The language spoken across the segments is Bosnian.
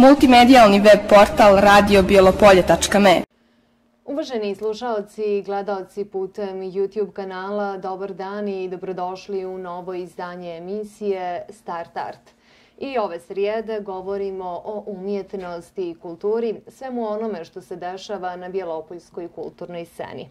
multimedijalni web portal radiobjelopolje.me. Uvaženi slušalci i gledalci putem YouTube kanala, dobar dan i dobrodošli u novo izdanje emisije Start Art. I ove srijede govorimo o umjetnosti i kulturi, svemu onome što se dešava na Bjelopoljskoj kulturnoj sceni.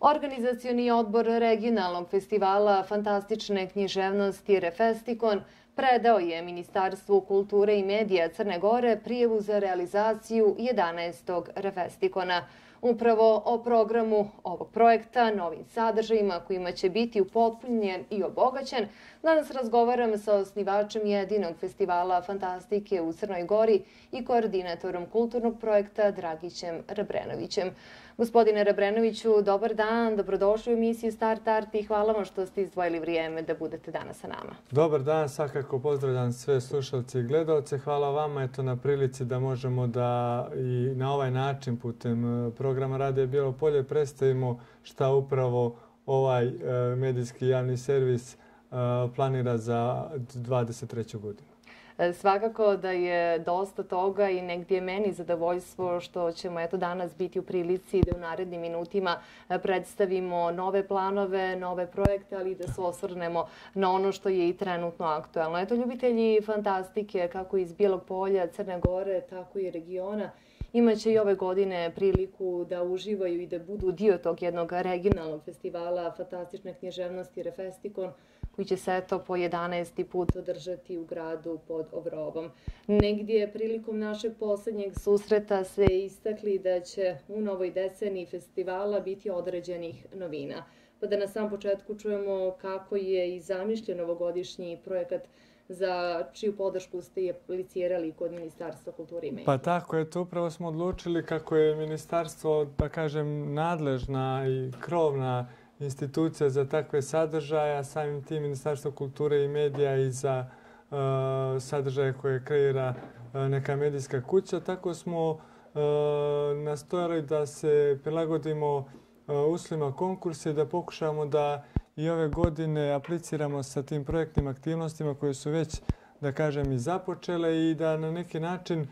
Organizacioni odbor regionalnog festivala Fantastične književnosti Refestikon predao je Ministarstvu kulture i medija Crne Gore prijevu za realizaciju 11. Revestikona. Upravo o programu ovog projekta, novim sadržajima kojima će biti upopunjen i obogaćen, danas razgovaram sa osnivačem jedinog festivala Fantastike u Crnoj Gori i koordinatorom kulturnog projekta Dragićem Rebrenovićem. Gospodine Rebrenoviću, dobar dan, dobrodošli u emisiju Start Art i hvala vam što ste izdvojili vrijeme da budete danas sa nama. Dobar dan, svakako pozdravljam sve slušalce i gledalce. Hvala vama eto, na prilici da možemo da i na ovaj način putem e, programa Radio bilo Polje predstavimo šta upravo ovaj e, medijski javni servis e, planira za 23. godinu. E, svakako da je dosta toga i negdje je meni zadovoljstvo što ćemo eto danas biti u prilici da u narednim minutima e, predstavimo nove planove, nove projekte, ali i da se osvrnemo na ono što je i trenutno aktuelno. Eto, ljubitelji fantastike kako iz Bijelog polja, Crne Gore, tako i regiona, Imaće i ove godine priliku da uživaju i da budu dio tog jednog regionalnog festivala fantastične književnosti Refestikon, koji će se to po 11. put održati u gradu pod obrobom. Negdje prilikom našeg posljednjeg susreta se istakli da će u novoj deceni festivala biti određenih novina. Pa da na sam početku čujemo kako je i zamišljen ovogodišnji projekat za čiju podršku ste je aplicirali kod Ministarstva kulture i medija? Pa tako je, to upravo smo odlučili kako je Ministarstvo, da kažem, nadležna i krovna institucija za takve sadržaje, a samim tim Ministarstvo kulture i medija i za e, sadržaje koje kreira e, neka medijska kuća. Tako smo e, nastojali da se prilagodimo uslima konkursa i da pokušamo da i ove godine apliciramo sa tim projektnim aktivnostima koje su već, da kažem, i započele i da na neki način,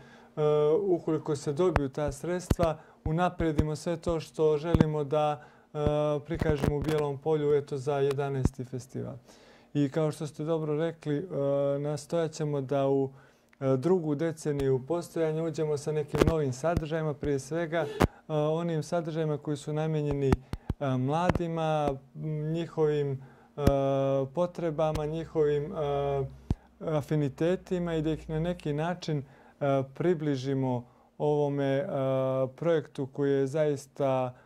ukoliko se dobiju ta sredstva, unapredimo sve to što želimo da učinimo Eh, prikažemo u Bijelom polju eto, za 11. festival. I kao što ste dobro rekli, eh, nastojat ćemo da u eh, drugu deceniju postojanja uđemo sa nekim novim sadržajima, prije svega onim sadržajima koji su namenjeni mladima, njihovim potrebama, njihovim afinitetima i da ih na neki način približimo ovome projektu koji je zaista učinjen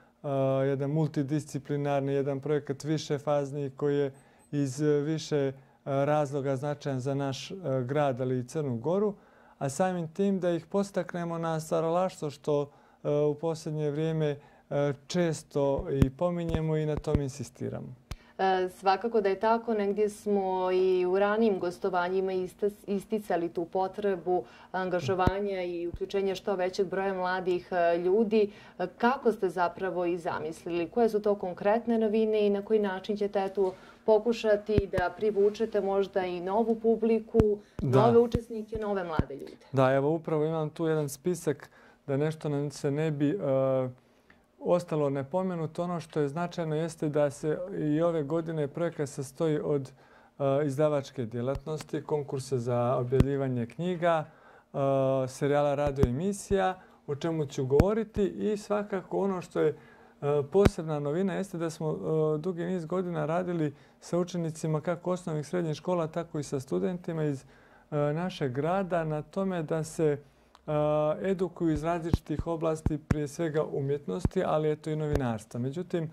jedan multidisciplinarni, jedan projekat više fazni koji je iz e, više e, razloga značajan za naš e, grad, ali i Crnu Goru, a samim tim da ih postaknemo na stvaralaštvo što u posljednje vrijeme često i pominjemo i na tom insistiramo. E, svakako da je tako, negdje smo i u ranijim gostovanjima isticali tu potrebu angažovanja i uključenja što većeg broja mladih e, ljudi. E, kako ste zapravo i zamislili? Koje su to konkretne novine i na koji način ćete tu pokušati da privučete možda i novu publiku, nove učesnike, nove mlade ljude? Da, evo upravo imam tu jedan spisak da nešto nam se ne bi ostalo nepomenuto. Ono što je značajno jeste da se i ove godine projekat sastoji od eh, izdavačke djelatnosti, konkurse za objavljivanje knjiga, eh, serijala radio emisija, o čemu ću govoriti i svakako ono što je eh, posebna novina jeste da smo dugi niz godina radili sa učenicima kako osnovnih srednjih škola, tako i sa studentima iz našeg grada na tome da se Eh, edukuju iz različitih oblasti, prije svega umjetnosti, ali je to i novinarstva. Međutim,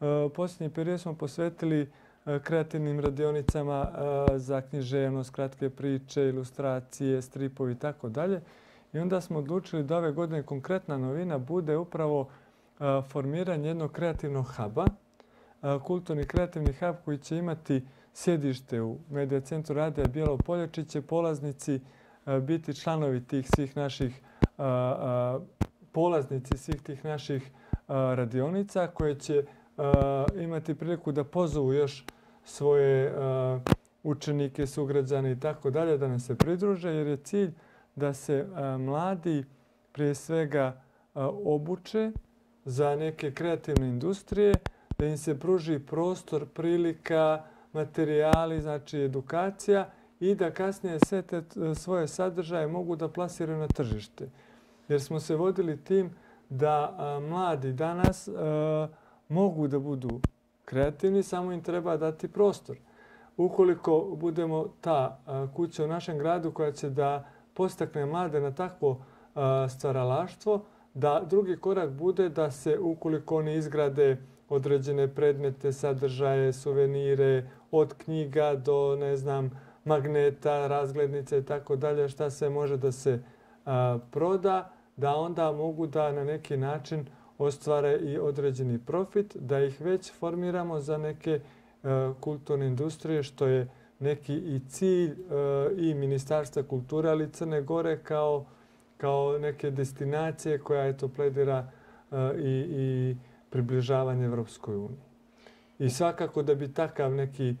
u eh, posljednji period smo posvetili eh, kreativnim radionicama za književnost, kratke priče, ilustracije, stripovi i tako dalje. I onda smo odlučili da ove godine konkretna novina bude upravo formiranje jednog kreativnog huba, kulturni kreativni hub koji će imati sjedište u Medijacentru Radija Bijelo Poljačiće, polaznici E, biti članovi tih svih naših e, e, polaznici svih tih naših radionica koje će imati priliku da pozovu još svoje učenike, sugrađane i tako dalje da nam se pridruže jer je cilj da se mladi prije svega obuče za neke kreativne industrije, da im se pruži prostor, prilika, materijali, znači edukacija, i da kasnije sve te svoje sadržaje mogu da plasiraju na tržište. Jer smo se vodili tim da mladi danas mogu da budu kreativni, samo im treba dati prostor. Ukoliko budemo ta kuća u našem gradu koja će da postakne mlade na takvo stvaralaštvo, da drugi korak bude da se ukoliko oni izgrade određene predmete, sadržaje, suvenire, od knjiga do, ne znam, magneta, razglednice i tako dalje, šta se može da se a, proda, da onda mogu da na neki način ostvare i određeni profit, da ih već formiramo za neke a, e, kulturne industrije, što je neki i cilj a, e, i Ministarstva kulture, ali Crne Gore kao, kao neke destinacije koja je to pledira a, e, i, i približavanje Evropskoj uniji. I svakako da bi takav neki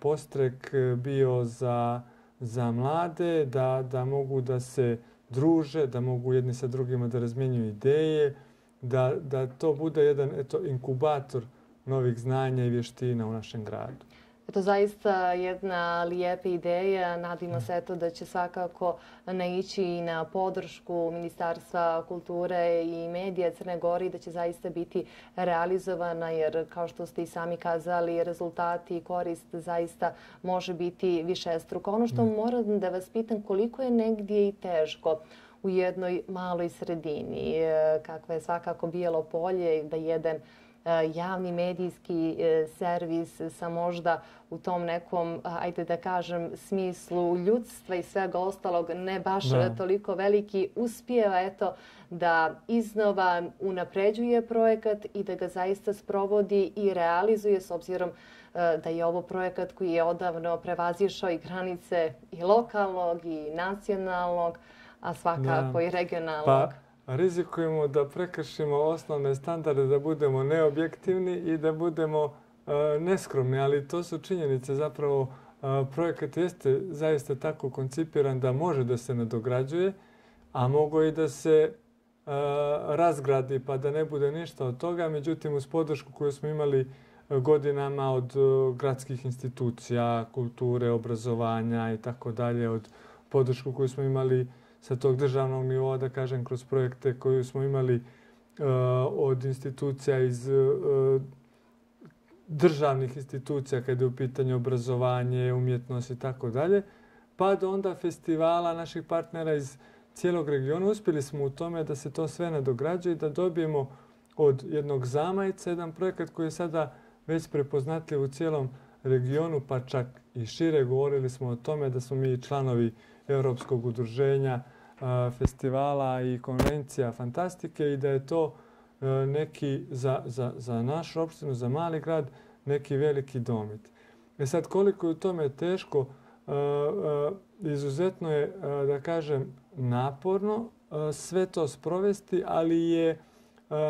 postrek e, bio za, za mlade, da, da mogu da se druže, da mogu jedni sa drugima da razmijenju ideje, da, da to bude jedan eto, inkubator novih znanja i vještina u našem gradu to zaista jedna lijepa ideja. Nadimo se to da će svakako naići i na podršku Ministarstva kulture i medija Crne Gori i da će zaista biti realizovana jer kao što ste i sami kazali, rezultati i korist zaista može biti više struka. Ono što mm. moram da vas pitam, koliko je negdje i teško u jednoj maloj sredini, e, kakva je svakako bijelo polje da jedan E, javni medijski e, servis sa možda u tom nekom, ajde da kažem, smislu ljudstva i svega ostalog ne baš da. toliko veliki, uspijeva eto, da iznova unapređuje projekat i da ga zaista sprovodi i realizuje s obzirom e, da je ovo projekat koji je odavno prevazišao i granice i lokalnog i nacionalnog, a svakako da. i regionalnog. Pa rizikujemo da prekršimo osnovne standarde, da budemo neobjektivni i da budemo e, neskromni, ali to su činjenice zapravo uh, projekat jeste zaista tako koncipiran da može da se nadograđuje, a mogo i da se e, razgradi pa da ne bude ništa od toga, međutim uz podršku koju smo imali godinama od gradskih institucija, kulture, obrazovanja i tako dalje, od podršku koju smo imali uh, sa tog državnog nivoa, da kažem, kroz projekte koje smo imali uh, od institucija iz uh, državnih institucija kada je u pitanju obrazovanje, umjetnost i tako dalje, pa do onda festivala naših partnera iz cijelog regiona. Uspjeli smo u tome da se to sve nadograđuje i da dobijemo od jednog zamajca jedan projekat koji je sada već prepoznatljiv u cijelom regionu, pa čak i šire govorili smo o tome da smo mi članovi uh, Evropskog udruženja festivala i konvencija fantastike i da je to e, neki za, za, za našu opštinu, za mali grad, neki veliki domit. E sad, koliko je u tome teško, e, e, izuzetno je, da kažem, naporno sve to sprovesti, ali je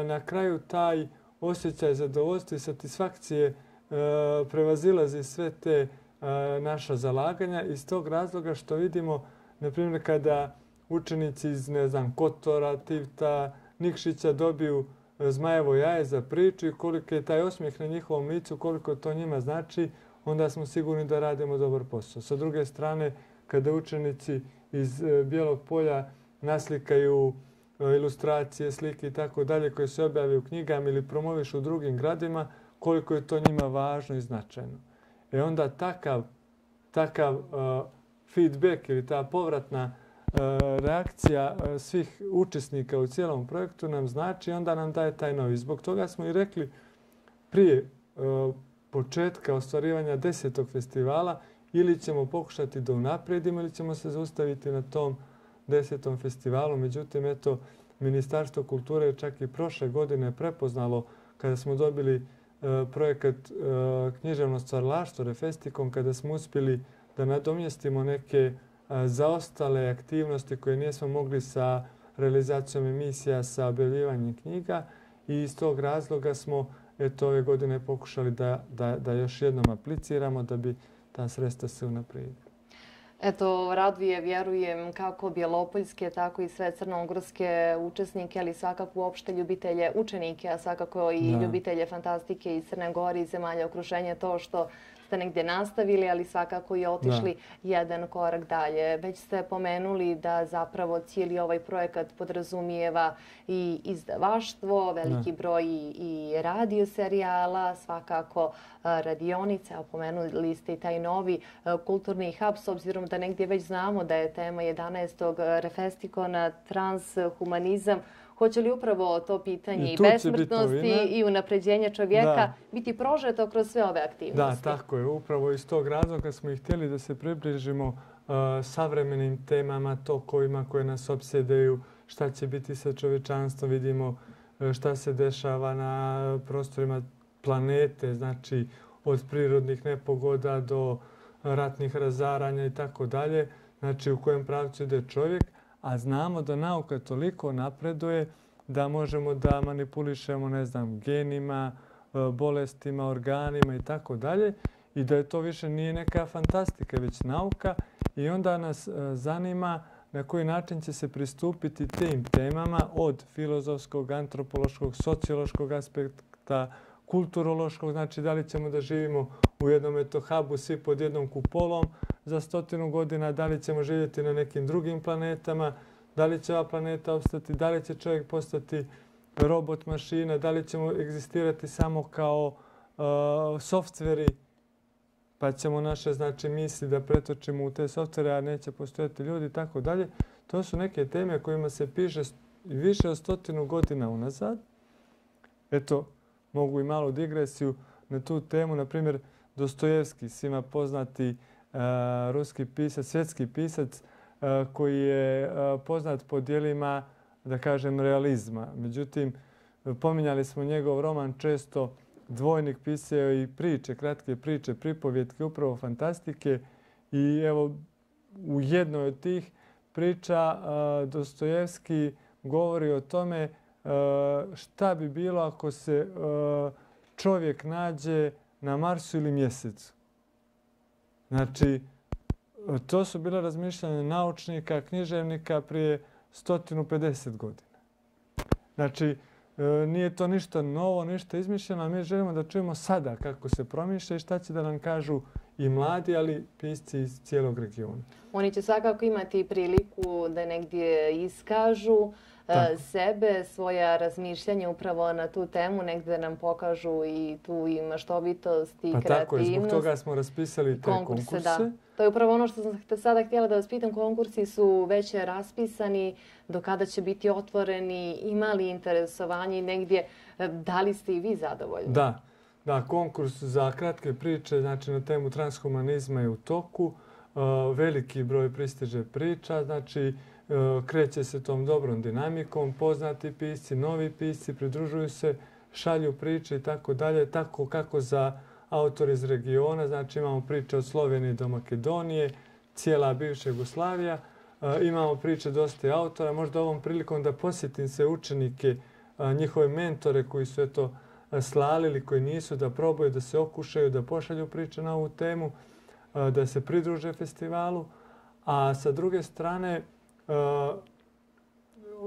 na kraju taj osjećaj zadovoljstva i satisfakcije prevazilazi sve te naša zalaganja iz tog razloga što vidimo, na primjer, kada učenici iz, ne znam, Kotora, Tivta, Nikšića dobiju zmajevo jaje za priču i koliko je taj osmijeh na njihovom licu, koliko to njima znači, onda smo sigurni da radimo dobar posao. Sa druge strane, kada učenici iz e, Bijelog polja naslikaju e, ilustracije, slike i tako dalje koje se objavaju u knjigama ili promoviš u drugim gradima, koliko je to njima važno i značajno. E onda takav, takav uh, feedback ili ta povratna uh, reakcija uh, svih učesnika u cijelom projektu nam znači onda nam daje taj novi. Zbog toga smo i rekli prije uh, početka ostvarivanja desetog festivala ili ćemo pokušati da unaprijedimo ili ćemo se zaustaviti na tom desetom festivalu. Međutim, eto, Ministarstvo kulture čak i prošle godine prepoznalo kada smo dobili uh, E, projekat e, književno stvarlaštvo Refestikom kada smo uspjeli da nadomjestimo neke e, zaostale aktivnosti koje nismo mogli sa realizacijom emisija sa objavljivanjem knjiga i iz tog razloga smo eto, ove godine pokušali da, da, da još jednom apliciramo da bi ta sredstva se unaprijedila. Eto, raduje, vjerujem, kako bjelopoljske, tako i sve crnogorske učesnike, ali svakako uopšte ljubitelje učenike, a svakako i ljubitelje fantastike iz Crne Gori i zemalje okruženja, to što ste negdje nastavili, ali svakako i otišli da. jedan korak dalje. Već ste pomenuli da zapravo cijeli ovaj projekat podrazumijeva i izdavaštvo, veliki da. broj i, i serijala, svakako e, radionice, a pomenuli ste i taj novi e, kulturni hub, s obzirom da negdje već znamo da je tema 11. E, refestikona Transhumanizam, hoće li upravo to pitanje e, i, i besmrtnosti i unapređenja čovjeka da. biti prožeto kroz sve ove aktivnosti. Da, tako je. Upravo iz tog razloga smo i htjeli da se približimo uh, savremenim temama, tokovima koje nas obsjedeju, šta će biti sa čovečanstvom, vidimo uh, šta se dešava na prostorima planete, znači od prirodnih nepogoda do ratnih razaranja i tako dalje, znači u kojem pravcu ide čovjek a znamo da nauka toliko napreduje da možemo da manipulišemo, ne znam, genima, e, bolestima, organima i tako dalje i da je to više nije neka fantastika, već nauka i onda nas e, zanima na koji način će se pristupiti tim temama od filozofskog, antropološkog, sociološkog aspekta, kulturološkog, znači da li ćemo da živimo u jednom etohabu, hubu, svi pod jednom kupolom, za stotinu godina, da li ćemo živjeti na nekim drugim planetama, da li će ova planeta obstati, da li će čovjek postati robot, mašina, da li ćemo egzistirati samo kao uh, softveri, pa ćemo naše znači, misli da pretočimo u te softvere, a neće postojati ljudi tako dalje. To su neke teme kojima se piše više od stotinu godina unazad. Eto, mogu i malu digresiju na tu temu. Naprimjer, Dostojevski, svima poznati E, ruski pisac, svjetski pisac e, koji je e, poznat po dijelima, da kažem, realizma. Međutim, pominjali smo njegov roman često, dvojnik pisao i priče, kratke priče, pripovjetke, upravo fantastike. I evo, u jednoj od tih priča Dostojevski govori o tome šta bi bilo ako se čovjek nađe na Marsu ili Mjesecu. Znači, to su bila razmišljanja naučnika, književnika prije 150 godina. Znači, e, nije to ništa novo, ništa izmišljeno, a mi želimo da čujemo sada kako se promišlja i šta će da nam kažu i mladi, ali pisci iz cijelog regiona. Oni će svakako imati priliku da negdje iskažu eh, sebe, svoja razmišljanja upravo na tu temu, negdje nam pokažu i tu i maštovitost i kreativnost. Pa tako, zbog toga smo raspisali te konkurse. To je upravo ono što sam sada htjela da vas pitam. Konkursi su već raspisani, do kada će biti otvoreni, imali interesovanje i negdje, eh, da li ste i vi zadovoljni? Da, Da, konkurs za kratke priče znači, na temu transhumanizma je u toku. E, veliki broj pristiže priča, znači e, kreće se tom dobrom dinamikom, poznati pisci, novi pisci pridružuju se, šalju priče i tako dalje, tako kako za autor iz regiona, znači imamo priče od Slovenije do Makedonije, cijela bivša Jugoslavija, e, imamo priče dosta autora, možda ovom prilikom da posjetim se učenike, njihove mentore koji su eto, to slalili koji nisu da probaju da se okušaju, da pošalju priče na ovu temu, e, da se pridruže festivalu, a sa druge strane e,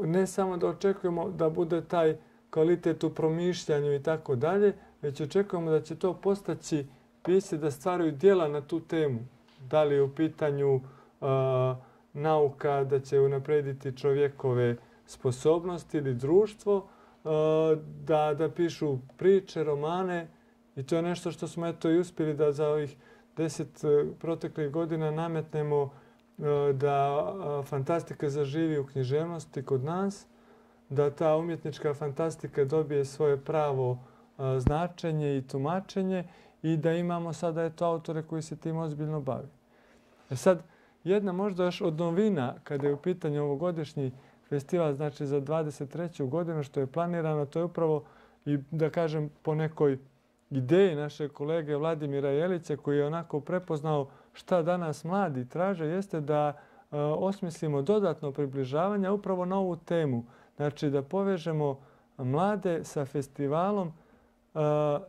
ne samo da očekujemo da bude taj kvalitet u promišljanju i tako dalje, već očekujemo da će to postaći pisi da stvaraju dijela na tu temu. Da li je u pitanju e, nauka da će unaprediti čovjekove sposobnosti ili društvo, da, da pišu priče, romane i to je nešto što smo eto i uspjeli da za ovih deset e, proteklih godina nametnemo e, da fantastika zaživi u književnosti kod nas, da ta umjetnička fantastika dobije svoje pravo značenje i tumačenje i da imamo sada eto autore koji se tim ozbiljno bavi. E sad, jedna možda još od novina kada je u pitanju ovogodišnji festival znači za 23. godinu što je planirano, to je upravo i da kažem po nekoj ideji naše kolege Vladimira Jelića koji je onako prepoznao šta danas mladi traže, jeste da e, osmislimo dodatno približavanje upravo na ovu temu. Znači da povežemo mlade sa festivalom e,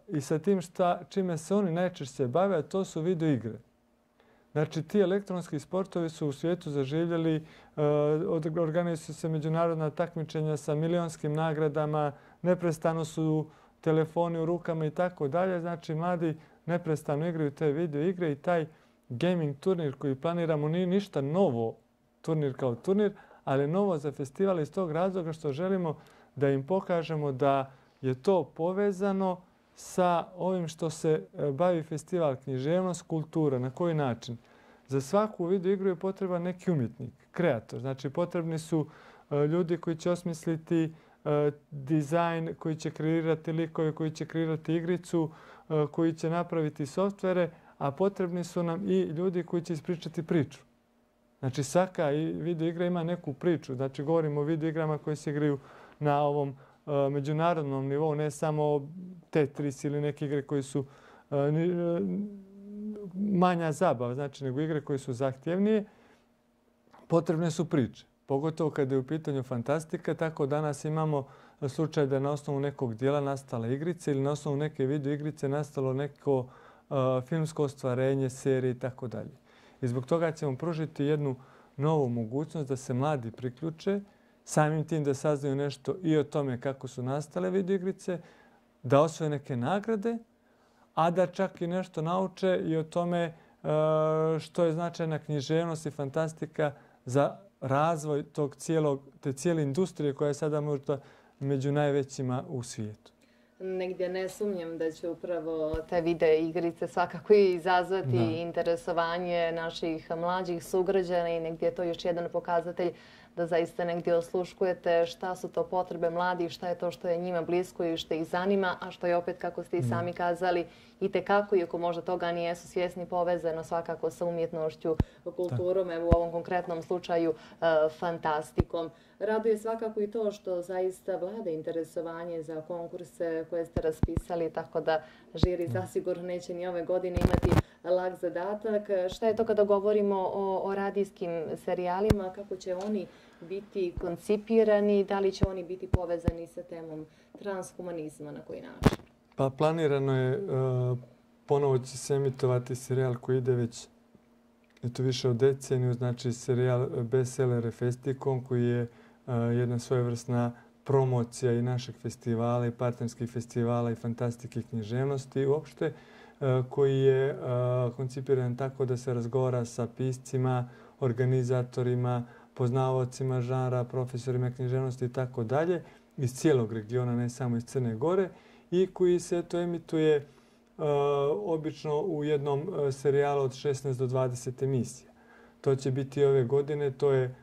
i sa tim čime se oni najčešće bave, a to su video igre. Znači, ti elektronski sportovi su u svijetu zaživljeli, e, organizuju se međunarodna takmičenja sa milionskim nagradama, neprestano su telefoni u rukama i tako dalje. Znači, mladi neprestano igraju te video igre i taj gaming turnir koji planiramo nije ništa novo turnir kao turnir, ali novo za festival iz tog razloga što želimo da im pokažemo da je to povezano, sa ovim što se e, bavi festival književnost, kultura, na koji način. Za svaku video igru je potreban neki umjetnik, kreator. Znači, potrebni su e, ljudi koji će osmisliti e, dizajn, koji će kreirati likove, koji će kreirati igricu, koji će napraviti softvere, a potrebni su nam i ljudi koji će ispričati priču. Znači, svaka video igra ima neku priču. Znači, govorimo o video igrama koje se igraju na ovom E, međunarodnom nivou, ne samo Tetris ili neke igre koji su e, e, manja zabava, znači nego igre koje su zahtjevnije, potrebne su priče. Pogotovo kad je u pitanju fantastika, tako danas imamo slučaj da je na osnovu nekog dijela nastala igrica ili na osnovu neke video igrice nastalo neko filmsko ostvarenje, serije itd. I zbog toga ćemo pružiti jednu novu mogućnost da se mladi priključe, samim tim da saznaju nešto i o tome kako su nastale videoigrice, da osvoje neke nagrade, a da čak i nešto nauče i o tome e, što je značajna književnost i fantastika za razvoj tog cijelog, te cijele industrije koja je sada možda među najvećima u svijetu. Negdje ne sumnjam da će upravo te video igrice svakako i izazvati interesovanje naših mlađih sugrađana i negdje je to još jedan pokazatelj da zaista negdje osluškujete šta su to potrebe mladi, šta je to što je njima blisko i što ih zanima, a što je opet, kako ste i mm. sami kazali, i tekako, iako možda toga nijesu svjesni, povezano svakako sa umjetnošću, kulturom, evo u ovom konkretnom slučaju e, fantastikom. Raduje svakako i to što zaista vlada interesovanje za konkurse koje ste raspisali, tako da žiri mm. zasigurno neće ni ove godine imati lag zadatak. Šta je to kada govorimo o, o radijskim serijalima, kako će oni biti koncipirani, da li će oni biti povezani sa temom transhumanizma na koji način? Pa planirano je, e, ponovo će se emitovati serijal koji ide već eto, više od deceniju, znači serijal Bestseller Festikon koji je e, jedna svojevrsna promocija i našeg festivala i partnerskih festivala i fantastike književnosti uopšte. E, koji je e, koncipiran tako da se razgovara sa piscima, organizatorima, poznavacima žanra, profesorima književnosti i tako dalje iz cijelog regiona, ne samo iz Crne Gore i koji se to emituje e, obično u jednom serijalu od 16 do 20 emisija. To će biti ove godine, to je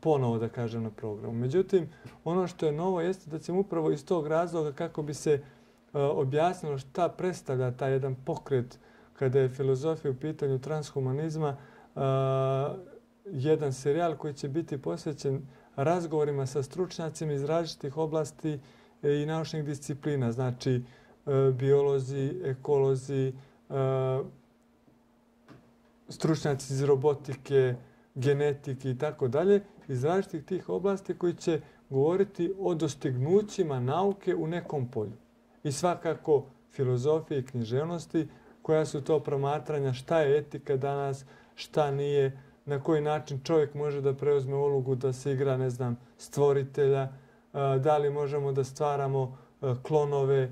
ponovo, da kažem, na programu. Međutim, ono što je novo jeste da ćemo upravo iz tog razloga kako bi se E, objasnilo šta predstavlja taj jedan pokret kada je filozofija u pitanju transhumanizma, uh, jedan serijal koji će biti posvećen razgovorima sa stručnjacima iz različitih oblasti e, i naučnih disciplina, znači biolozi, ekolozi, stručnjaci iz robotike, genetike i tako dalje, iz različitih tih oblasti koji će govoriti o dostignućima nauke u nekom polju i svakako filozofije i književnosti koja su to promatranja šta je etika danas, šta nije, na koji način čovjek može da preuzme ulogu da se igra, ne znam, stvoritelja, e, da li možemo da stvaramo e, klonove, e,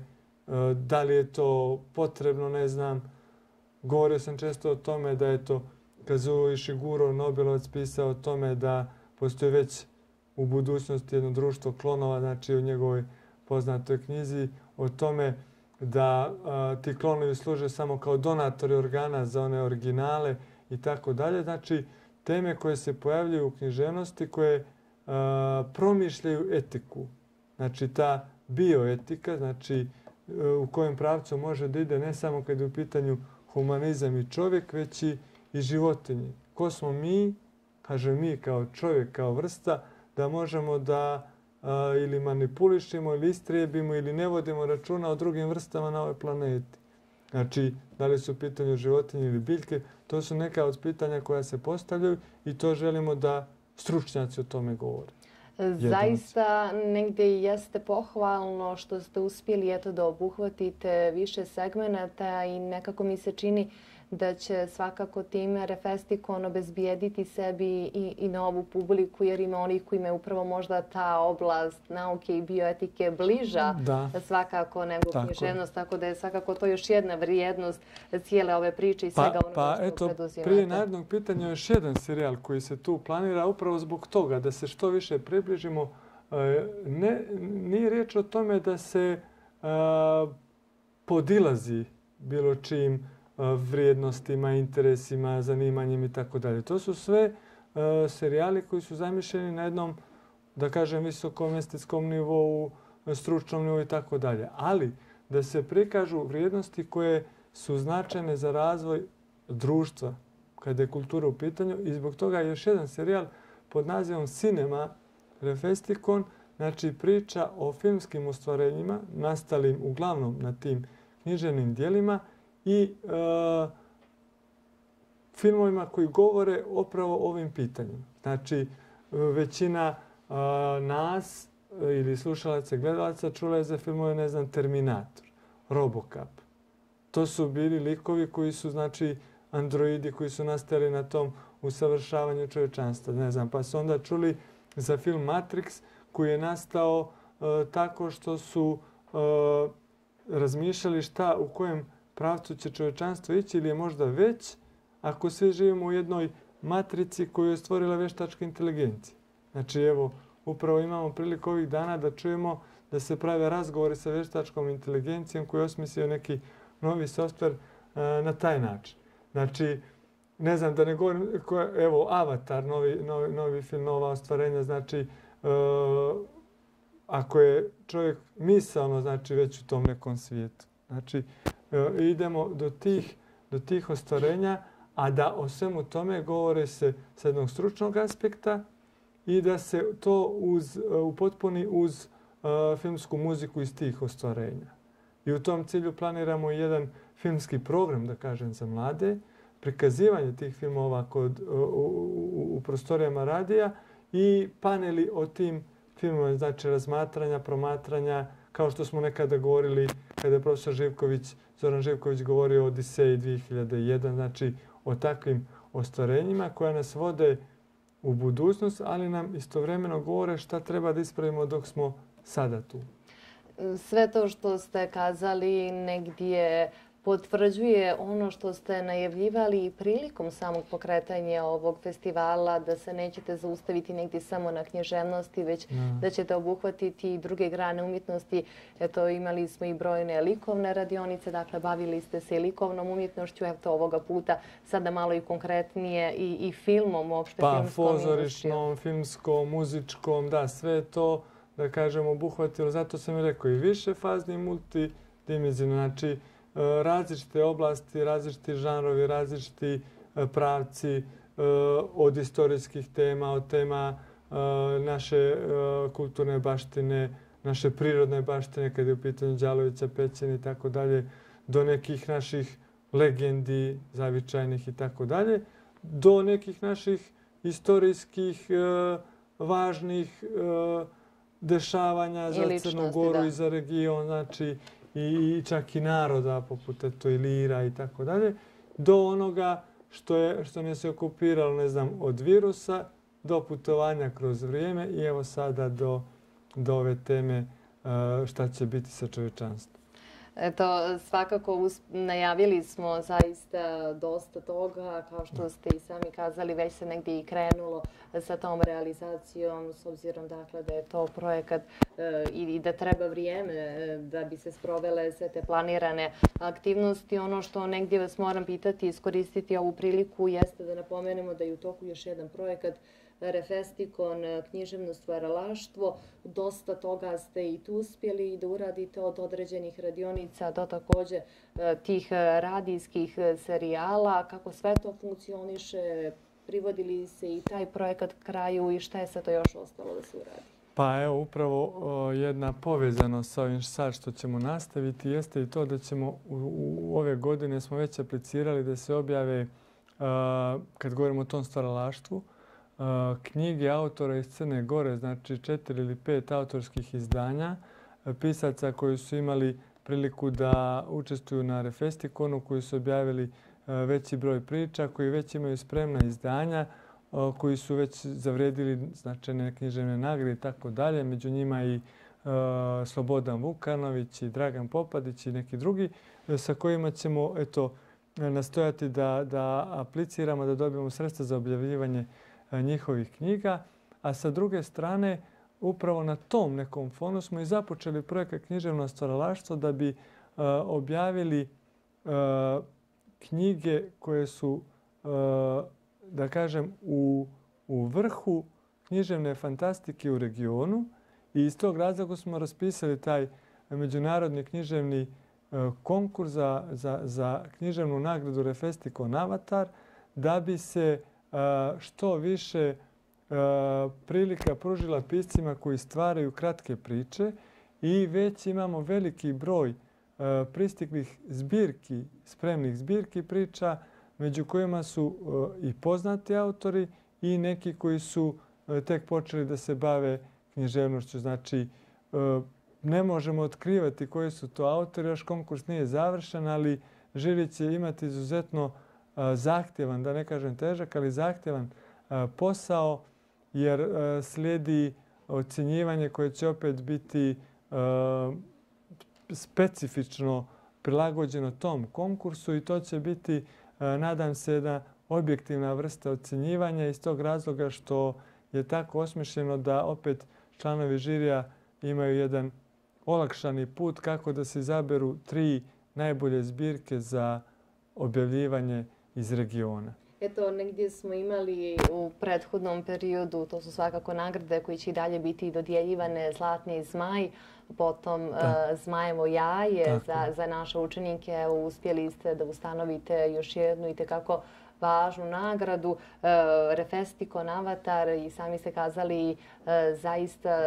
da li je to potrebno, ne znam. Govorio sam često o tome da je to Kazuo Ishiguro Nobelovac pisao o tome da postoji već u budućnosti jedno društvo klonova, znači u njegovoj poznatoj knjizi, o tome da a, ti klonovi služe samo kao donatori organa za one originale i tako dalje. Znači, teme koje se pojavljaju u književnosti koje a, promišljaju etiku. Znači, ta bioetika, znači, e, u kojem pravcu može da ide ne samo kad je u pitanju humanizam i čovjek, već i, i životinje. Ko smo mi, kaže mi kao čovjek, kao vrsta, da možemo da ili manipulišemo, ili istrijebimo, ili ne vodimo računa o drugim vrstama na ovoj planeti. Znači, da li su pitanje životinje ili biljke, to su neka od pitanja koja se postavljaju i to želimo da stručnjaci o tome govore. Jedanci. Zaista negdje jeste pohvalno što ste uspjeli eto, da obuhvatite više segmenata i nekako mi se čini uh, da će svakako time Refestikon obezbijediti sebi i, i novu publiku jer ima onih koji imaju upravo možda ta oblast nauke i bioetike bliža da. svakako nego tako. Tako da je svakako to još jedna vrijednost cijele ove priče i pa, svega onoga što pa, što eto, preduzimate. Prije narednog pitanja još jedan serijal koji se tu planira upravo zbog toga da se što više približimo e, ne, nije riječ o tome da se e, podilazi bilo čim vrijednostima, interesima, zanimanjem i tako dalje. To su sve serijali koji su zamišljeni na jednom, da kažem, visokom estetskom nivou, stručnom nivou i tako dalje. Ali da se prikažu vrijednosti koje su značajne za razvoj društva kada je kultura u pitanju i zbog toga je još jedan serijal pod nazivom Cinema Refestikon, znači priča o filmskim ostvarenjima nastalim uglavnom na tim književnim dijelima, i e, filmovima koji govore opravo o ovim pitanjima. Znači, e, većina e, nas ili slušalaca, gledalaca čula je za filmove, ne znam, Terminator, Robocop. To su bili likovi koji su, znači, androidi koji su nastali na tom usavršavanju čovečanstva, ne znam. Pa su onda čuli za film Matrix koji je nastao e, tako što su e, razmišljali šta u kojem pravcu će čovečanstvo ići ili je možda već ako svi živimo u jednoj matrici koju je stvorila veštačka inteligencija. Znači, evo, upravo imamo priliku ovih dana da čujemo da se prave razgovori sa veštačkom inteligencijom koji je osmislio neki novi software na taj način. Znači, ne znam da ne govorim, evo, Avatar, novi, novi, novi film, nova ostvarenja, znači, e, ako je čovjek misalno, znači, već u tom nekom svijetu. Znači, E, idemo do tih, do tih ostvarenja, a da o svemu tome govore se s jednog stručnog aspekta i da se to uz, e, upotpuni uz e, filmsku muziku iz tih ostvarenja. I u tom cilju planiramo jedan filmski program, da kažem, za mlade, prikazivanje tih filmova kod, u, u, u prostorijama radija i paneli o tim filmovima, znači razmatranja, promatranja, kao što smo nekada govorili, kada je profesor Živković, Zoran Živković govorio o Odiseji 2001, znači o takvim ostvarenjima koja nas vode u budućnost, ali nam istovremeno govore šta treba da ispravimo dok smo sada tu. Sve to što ste kazali negdje potvrđuje ono što ste najavljivali i prilikom samog pokretanja ovog festivala, da se nećete zaustaviti negdje samo na knježevnosti, već da ćete obuhvatiti i druge grane umjetnosti. Eto, imali smo i brojne likovne radionice, dakle, bavili ste se likovnom umjetnošću, eto, ovoga puta, sada malo i konkretnije i, i filmom, uopšte pa, fozorišnom, filmskom, muzičkom, da, sve to da kažem obuhvatilo, zato sam i rekao i više fazni multidimizijalni, znači E, različite oblasti, različiti žanrovi, različiti e, pravci e, od istorijskih tema, od tema naše kulturne baštine, naše prirodne baštine, kada je u pitanju Đalovića, Pećeni i tako dalje, do nekih naših legendi zavičajnih i tako dalje, do nekih naših istorijskih važnih dešavanja za Crnu Goru i za region. Znači, i, i čak i naroda poput eto i lira i tako dalje, do onoga što, je, što nas je okupiralo, ne znam, od virusa do putovanja kroz vrijeme i evo sada do, do ove teme e, šta će biti sa čovječanstvom. Eto, svakako najavili smo zaista dosta toga, kao što ste i sami kazali, već se negdje i krenulo sa tom realizacijom, s obzirom dakle, da je to projekat e, i da treba vrijeme e, da bi se sprovele sve te planirane aktivnosti. Ono što negdje vas moram pitati i iskoristiti ovu priliku jeste da napomenemo da je u toku još jedan projekat Refestikon, književno stvaralaštvo. Dosta toga ste i tu uspjeli da uradite od određenih radionica do također e, tih e, radijskih e, serijala. Kako sve to funkcioniše? Privodi li se i taj projekat kraju i šta je sve to još ostalo da se uradi? Pa evo, upravo jedna povezano sa ovim sad što ćemo nastaviti jeste i to da ćemo u ove godine smo već aplicirali da se objave, kad govorimo o tom stvaralaštvu, knjige autora iz Crne Gore, znači četiri ili pet autorskih izdanja, pisaca koji su imali priliku da učestvuju na Refestikonu, koji su objavili veći broj priča, koji već imaju spremna izdanja, koji su već zavredili značajne književne nagrade i tako dalje. Među njima i Slobodan Vukanović i Dragan Popadić i neki drugi e, sa kojima ćemo eto, nastojati da, da apliciramo, da dobijemo sredstva za objavljivanje uh, Eh, njihovih knjiga, a sa druge strane, upravo na tom nekom fonu smo i započeli projekat književno stvaralaštvo da bi eh, objavili eh, knjige koje su, da kažem, u, u vrhu književne fantastike u regionu i iz tog razloga smo raspisali taj međunarodni književni konkurs za, za, za književnu nagradu Refestiko Navatar da bi se što više prilika pružila piscima koji stvaraju kratke priče i već imamo veliki broj pristiklih zbirki, spremnih zbirki priča, među kojima su i poznati autori i neki koji su tek počeli da se bave književnošću. Znači, ne možemo otkrivati koji su to autori, još konkurs nije završen, ali Žilić će imati izuzetno zahtjevan, da ne kažem težak, ali zahtjevan posao jer slijedi ocjenjivanje koje će opet biti specifično prilagođeno tom konkursu i to će biti, nadam se, jedna objektivna vrsta ocjenjivanja iz tog razloga što je tako osmišljeno da opet članovi žirija imaju jedan olakšani put kako da se izaberu tri najbolje zbirke za objavljivanje iz regiona. Eto, negdje smo imali u prethodnom periodu, to su svakako nagrade koje će i dalje biti dodjeljivane, Zlatni zmaj, potom e, Zmajevo jaje za, za naše učenike. Uspjeli ste da ustanovite još jednu i tekako uh, važnu nagradu. E, Refestikon Navatar i sami ste kazali e, zaista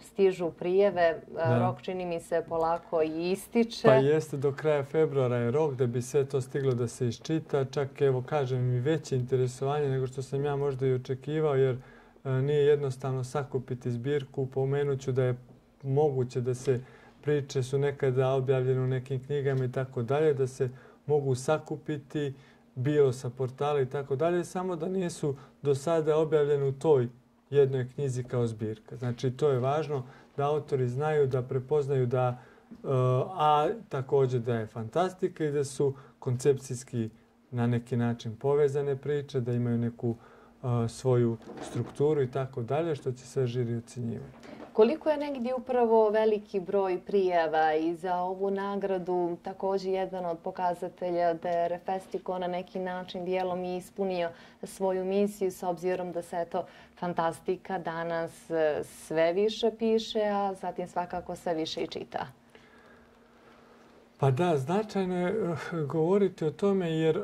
stižu prijeve. E, rok čini mi se polako i ističe. Pa jeste, do kraja februara je rok da bi sve to stiglo da se iščita. Čak, evo kažem, i veće interesovanje nego što sam ja možda i očekivao jer nije jednostavno sakupiti zbirku. Pomenuću da je moguće da se priče su nekada objavljene u nekim knjigama i tako dalje, da se mogu sakupiti bio sa portala i tako dalje, samo da nisu do sada objavljeni u toj jednoj knjizi kao zbirka. Znači, to je važno da autori znaju, da prepoznaju da eh, a također da je fantastika i da su koncepcijski na neki način povezane priče, da imaju neku eh, svoju strukturu i tako dalje, što će sve žiri ocenjivati. Koliko je negdje upravo veliki broj prijava i za ovu nagradu također jedan od pokazatelja da je Refestiko na neki način dijelom i ispunio svoju misiju s obzirom da se to fantastika danas e, sve više piše, a zatim svakako sve više i čita. Pa da, značajno je eh, govoriti o tome jer eh,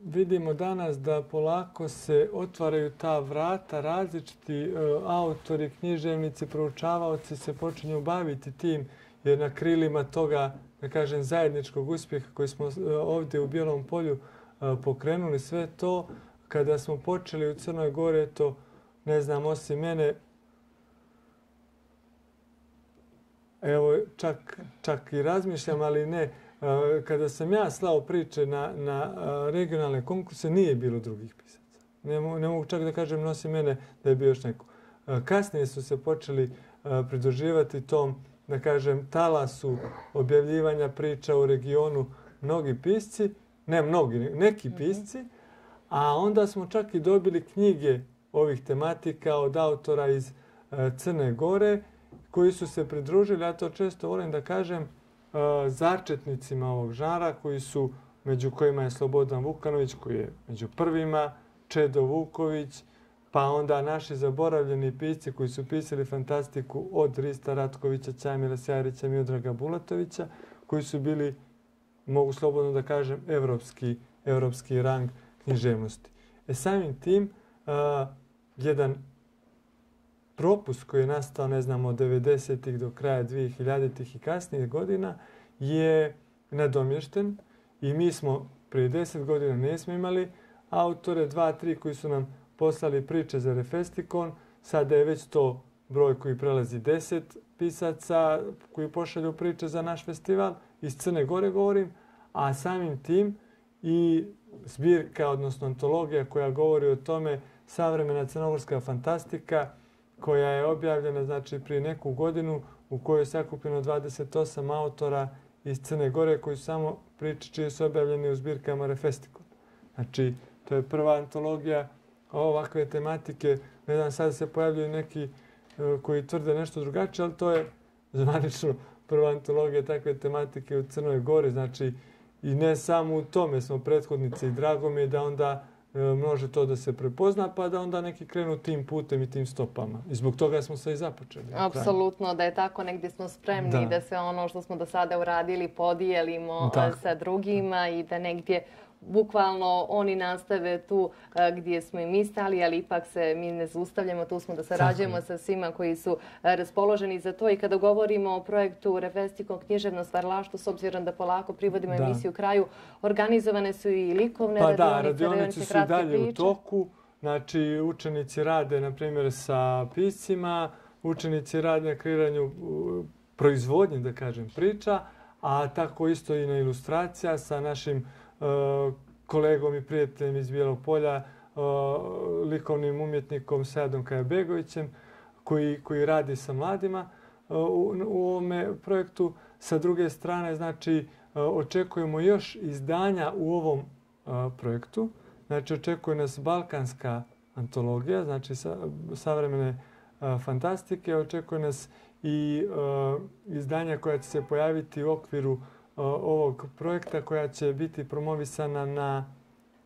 vidimo danas da polako se otvaraju ta vrata, različiti eh, autori, književnici, proučavaoci se počinju baviti tim jer na krilima toga da kažem, zajedničkog uspjeha koji smo ovdje u Bijelom polju pokrenuli sve to. Kada smo počeli u Crnoj Gori, to ne znam, osim mene, evo čak, čak i razmišljam, ali ne, e, kada sam ja slao priče na, na e, regionalne konkurse, nije bilo drugih pisaca. Ne, ne mogu čak da kažem nosi mene da je bio još neko. E, kasnije su se počeli pridruživati tom, da kažem, talasu objavljivanja priča u regionu mnogi pisci, ne mnogi, neki mhm. pisci, a onda smo čak i dobili knjige ovih tematika od autora iz Crne Gore, koji su se pridružili, ja to često volim da kažem, začetnicima ovog žara koji su među kojima je Slobodan Vukanović koji je među prvima, Čedo Vuković, pa onda naši zaboravljeni pisci koji su pisali fantastiku od Rista Ratkovića, Ćajmila Sjarića, Miodraga Bulatovića, koji su bili, mogu slobodno da kažem, evropski, evropski rang književnosti. E samim tim, uh, jedan propus koji je nastao, ne znam, od 90-ih do kraja 2000-ih i kasnijih godina je nadomješten i mi smo prije 10 godina ne smo imali autore, 2, 3 koji su nam poslali priče za Refestikon, sada je već to broj koji prelazi 10 pisaca koji pošalju priče za naš festival, iz Crne Gore govorim, a samim tim i zbirka, odnosno antologija koja govori o tome savremena crnogorska fantastika, koja je objavljena znači, prije neku godinu u kojoj je sakupljeno 28 autora iz Crne Gore koji su samo priče čije su objavljeni u zbirkama Refestikon. Znači, to je prva antologija ovakve tematike. Ne znam, sad se pojavljaju neki e, koji tvrde nešto drugačije, ali to je zvanično prva antologija takve tematike u Crnoj Gori. Znači, i ne samo u tome smo prethodnici i drago mi je da onda E, može to da se prepozna, pa da onda neki krenu tim putem i tim stopama. I zbog toga smo se i započeli. Apsolutno, da je tako negdje smo spremni da. da se ono što smo do sada uradili podijelimo tako. E, sa drugima i da negdje bukvalno oni nastave tu e, gdje smo i mi stali, ali ipak se mi ne zustavljamo, tu smo da sarađujemo sa svima koji su e, raspoloženi za to. I kada govorimo o projektu Revestikom književno stvarlaštu, s obzirom da polako privodimo emisiju u kraju, organizovane su i likovne radionice. Pa da, radionice su i dalje u toku. Znači, učenici rade, na primjer, sa piscima, učenici rade na kreiranju proizvodnje, da kažem, priča, a tako isto i na ilustracija sa našim učenicima E, kolegom i prijateljem iz Bijelog polja, e, likovnim umjetnikom Sedom Kajabegovićem, koji, koji radi sa mladima e, u, u ovome projektu. Sa druge strane, znači, očekujemo još izdanja u ovom projektu. Znači, očekuje nas balkanska antologija, znači sa, savremene fantastike. Očekuje nas i izdanja koja će se pojaviti u okviru ovog projekta koja će biti promovisana na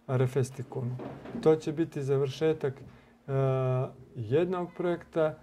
Refestikonu. To će biti završetak e, jednog projekta,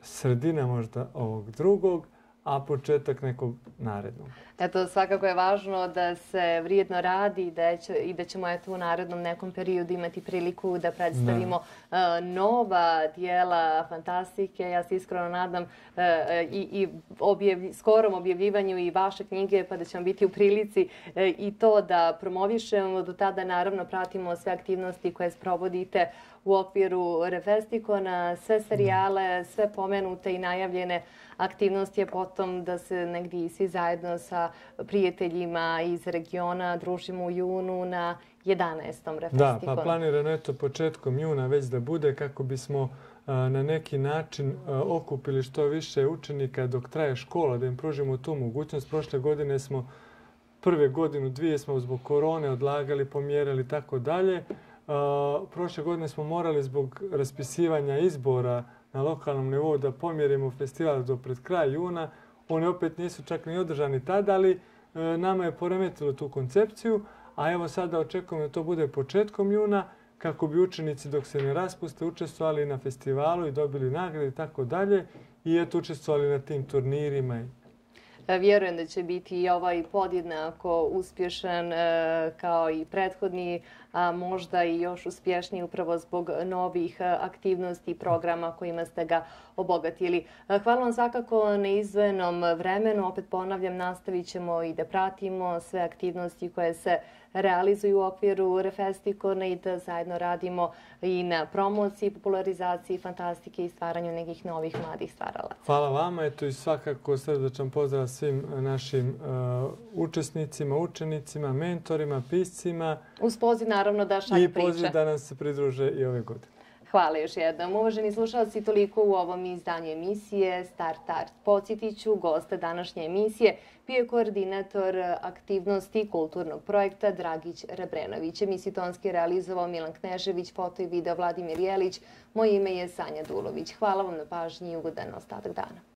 sredina možda ovog drugog a početak nekog narednog. Eto, svakako je važno da se vrijedno radi da će, i da ćemo eto, u narednom nekom periodu imati priliku da predstavimo e, nova dijela fantastike. Ja se iskreno nadam e, e, i, i objev, skorom objavljivanju i vaše knjige, pa da ćemo biti u prilici i to da promovišemo. Do tada, naravno, pratimo sve aktivnosti koje sprovodite u okviru Revestikona, sve serijale, sve pomenute i najavljene aktivnost je potom da se negdje svi zajedno sa prijateljima iz regiona družimo u junu na 11. Refestikon. Da, pa planirano je to početkom juna već da bude kako bismo na neki način okupili što više učenika dok traje škola, da im pružimo tu mogućnost. Prošle godine smo prve godinu dvije smo zbog korone odlagali, pomjerali i tako dalje. Prošle godine smo morali zbog raspisivanja izbora na lokalnom nivou da pomjerimo festival do pred kraja juna. Oni opet nisu čak ni održani tad, ali e, nama je poremetilo tu koncepciju, a evo sada očekujemo da to bude početkom juna kako bi učenici dok se ne raspuste učestvovali na festivalu i dobili nagrade i tako dalje i eto učestvovali na tim turnirima E, vjerujem da će biti i ovaj podjednako uspješan e, kao i prethodni, a možda i još uspješniji upravo zbog novih e, aktivnosti i programa kojima ste ga obogatili. Hvala vam svakako na izvenom vremenu. Opet ponavljam, nastavit ćemo i da pratimo sve aktivnosti koje se izvijaju realizuju u okviru Refestikona i da zajedno radimo i na promociji, popularizaciji fantastike i stvaranju nekih novih mladih stvaralaca. Hvala vama Eto i svakako srdečan pozdrav svim našim uh, učesnicima, učenicima, mentorima, piscima. Uz poziv naravno da šalje priče. I poziv da nam se pridruže i ove godine. Hvala još jednom. Uvaženi slušalci, toliko u ovom izdanju emisije Start Art. Podsjetiću gosta današnje emisije, bio je koordinator aktivnosti kulturnog projekta Dragić Rebrenović. Emisiju tonski realizovao Milan Knežević, foto i video Vladimir Jelić. Moje ime je Sanja Dulović. Hvala vam na pažnji i ugodan ostatak dana.